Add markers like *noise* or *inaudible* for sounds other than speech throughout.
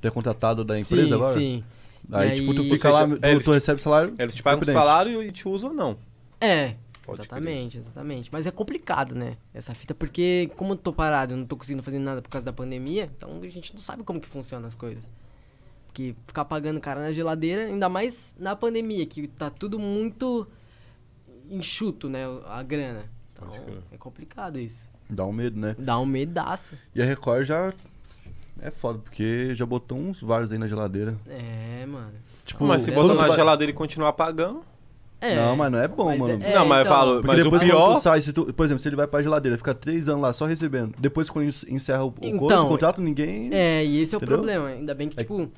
ter contratado da empresa sim, agora? Sim. Aí, aí, tipo, tu fica lá, tu, tu recebe salário. Eles te pagam o salário e te usam ou não. É. Pode exatamente, exatamente. Mas é complicado, né? Essa fita, porque como eu tô parado, eu não tô conseguindo fazer nada por causa da pandemia, então a gente não sabe como que funcionam as coisas. Porque ficar pagando cara na geladeira, ainda mais na pandemia, que tá tudo muito enxuto, né? A grana. Então, é complicado isso. Dá um medo, né? Dá um medaço. E a Record já é foda, porque já botou uns vários aí na geladeira. É, mano. Tipo, mas se é botar na geladeira e continuar pagando. É. Não, mas não é bom, mas mano. É, não, mas eu então. falo, porque mas depois o pior... tu sai, se tu, por exemplo, se ele vai pra geladeira, fica três anos lá só recebendo. Depois quando encerra o, então, corpo, o contrato, ninguém. É, e esse é Entendeu? o problema. Ainda bem que, é tipo,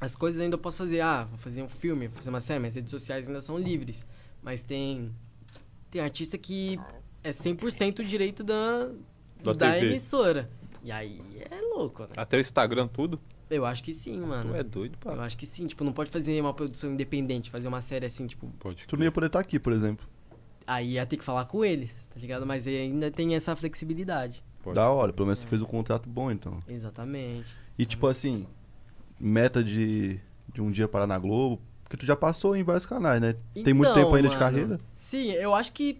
as coisas ainda eu posso fazer. Ah, vou fazer um filme, vou fazer uma série, minhas redes sociais ainda são livres. Mas tem. Tem artista que é 100% direito da, da, da emissora. E aí é louco, né? Até o Instagram, tudo? Eu acho que sim, ah, mano. Tu é doido, pá. Eu acho que sim. Tipo, não pode fazer uma produção independente, fazer uma série assim, tipo. Pode. Tu não ia poder estar tá aqui, por exemplo. Aí ia ter que falar com eles, tá ligado? Mas ainda tem essa flexibilidade. Pode. Da hora, pelo menos tu fez um contrato bom, então. Exatamente. E tipo assim, meta de, de um dia parar na Globo, porque tu já passou em vários canais, né? Então, tem muito então, tempo ainda mano, de carreira? Sim, eu acho que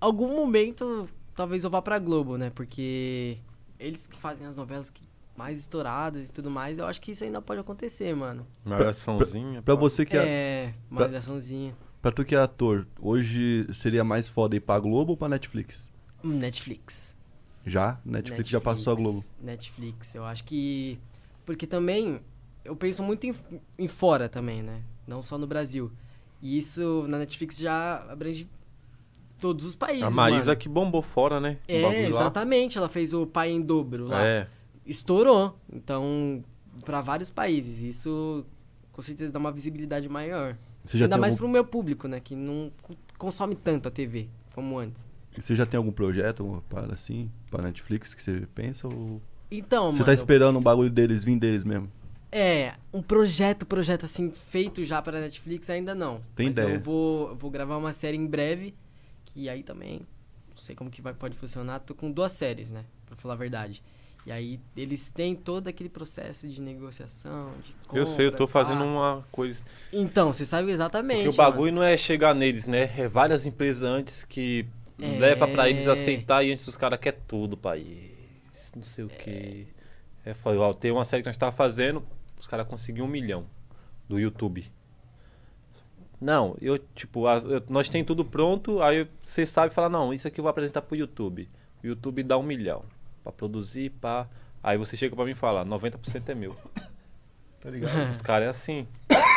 algum momento talvez eu vá pra Globo, né? Porque eles que fazem as novelas que mais estouradas e tudo mais, eu acho que isso ainda pode acontecer, mano. Uma versãozinha. Pra, pra, você que é. É, uma pra, versãozinha. Pra tu que é ator, hoje seria mais foda ir pra Globo ou pra Netflix? Netflix. Já? Netflix, Netflix já passou a Globo. Netflix, eu acho que. Porque também eu penso muito em, em fora também, né? Não só no Brasil. E isso na Netflix já abrange todos os países. A Maísa mano. que bombou fora, né? É, exatamente. Lá. Ela fez o Pai em Dobro lá. É. Estourou. Então, para vários países. Isso, com certeza, dá uma visibilidade maior. Você já Ainda mais algum... pro meu público, né? Que não consome tanto a TV como antes. E você já tem algum projeto para assim, para Netflix que você pensa ou... Então, Você tá mano, tá esperando eu... um bagulho deles vir deles mesmo? É, um projeto, projeto assim, feito já para Netflix, ainda não. Tem Mas ideia. Eu vou, vou gravar uma série em breve que aí também, não sei como que vai, pode funcionar, tô com duas séries, né? para falar a verdade. E aí eles têm todo aquele processo de negociação, de compra, Eu sei, eu tô fazendo uma coisa. Então, você sabe exatamente. Porque o bagulho mano. não é chegar neles, né? É várias empresas antes que é... leva para eles aceitar e antes os caras querem tudo, pai. Não sei o é... que. É, foi, ó, tem uma série que gente tava fazendo, os caras conseguiram um milhão do YouTube. Não, eu, tipo, eu, nós tem tudo pronto, aí você sabe falar, não, isso aqui eu vou apresentar pro YouTube. O YouTube dá um milhão pra produzir, pá. Aí você chega pra mim e fala, 90% é meu. Tá ligado? Os caras é assim.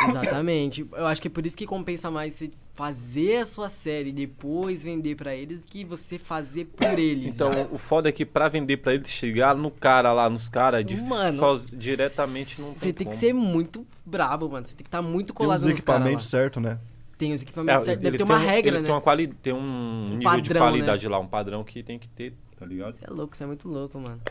Exatamente. Eu acho que é por isso que compensa mais se fazer a sua série e depois vender para eles que você fazer por *coughs* eles. Então, já. Né? o foda é que para vender para eles chegar no cara lá, nos caras é de mano, só diretamente não tem Você tem como. que ser muito brabo, mano. Você tem que estar tá muito colado tem os equipamentos cara certo, né? Tem os equipamentos é, certos. Deve ter uma um, regra, eles né? Tem, uma quali tem um, um nível padrão, de né? qualidade né? lá, um padrão que tem que ter, tá ligado? Você é louco, você é muito louco, mano.